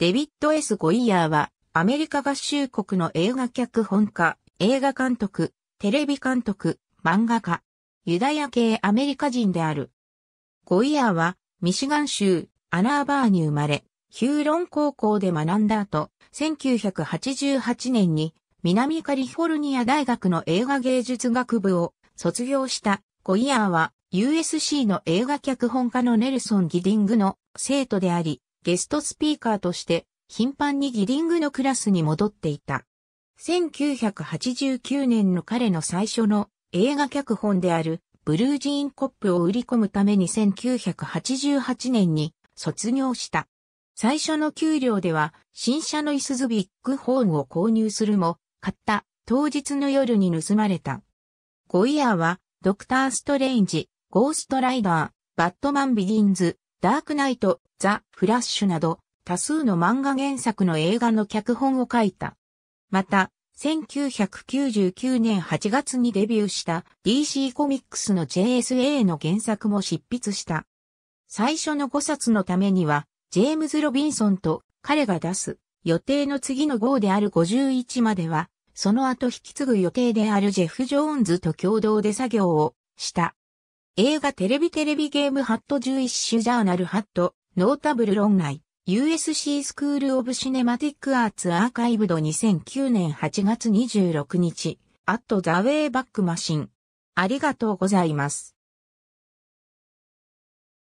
デビッド・ S・ ゴイヤーは、アメリカ合衆国の映画脚本家、映画監督、テレビ監督、漫画家、ユダヤ系アメリカ人である。ゴイヤーは、ミシガン州、アナーバーに生まれ、ヒューロン高校で学んだ後、1988年に南カリフォルニア大学の映画芸術学部を卒業したゴイヤーは USC の映画脚本家のネルソン・ギディングの生徒であり、ゲストスピーカーとして頻繁にギリングのクラスに戻っていた。1989年の彼の最初の映画脚本であるブルージーンコップを売り込むために1988年に卒業した。最初の給料では新車のイスズビッグホーンを購入するも、買った当日の夜に盗まれた。ゴイヤーはドクター・ストレンジ、ゴーストライダー、バットマン・ビギンズ、ダークナイト、ザ・フラッシュなど多数の漫画原作の映画の脚本を書いた。また、1999年8月にデビューした DC コミックスの JSA の原作も執筆した。最初の5冊のためには、ジェームズ・ロビンソンと彼が出す予定の次の号である51までは、その後引き継ぐ予定であるジェフ・ジョーンズと共同で作業をした。映画テレビテレビゲームハット11種ジャーナルハットノータブル論内、USC スクールオブシネマティックアーツアーカイブド2009年8月26日、アットザウェイバックマシン。ありがとうございます。